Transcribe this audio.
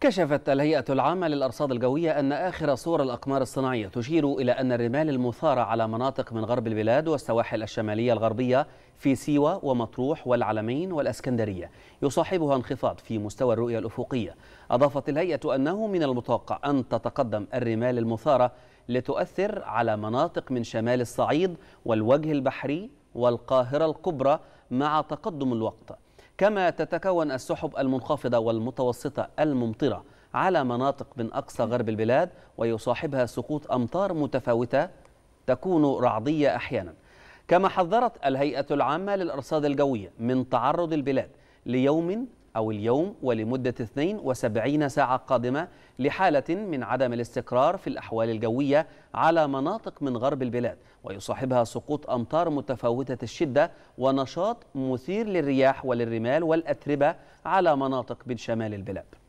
كشفت الهيئة العامة للأرصاد الجوية أن آخر صور الأقمار الصناعية تشير إلى أن الرمال المثارة على مناطق من غرب البلاد والسواحل الشمالية الغربية في سيوة ومطروح والعلمين والأسكندرية يصاحبها انخفاض في مستوى الرؤية الأفقية أضافت الهيئة أنه من المتوقع أن تتقدم الرمال المثارة لتؤثر على مناطق من شمال الصعيد والوجه البحري والقاهرة الكبرى مع تقدم الوقت كما تتكون السحب المنخفضة والمتوسطة الممطرة على مناطق من أقصى غرب البلاد ويصاحبها سقوط أمطار متفاوتة تكون رعدية أحيانا كما حذرت الهيئة العامة للأرصاد الجوية من تعرض البلاد ليوم أو اليوم ولمدة 72 ساعة قادمة لحالة من عدم الاستقرار في الأحوال الجوية على مناطق من غرب البلاد ويصاحبها سقوط أمطار متفاوتة الشدة ونشاط مثير للرياح وللرمال والأتربة على مناطق من شمال البلاد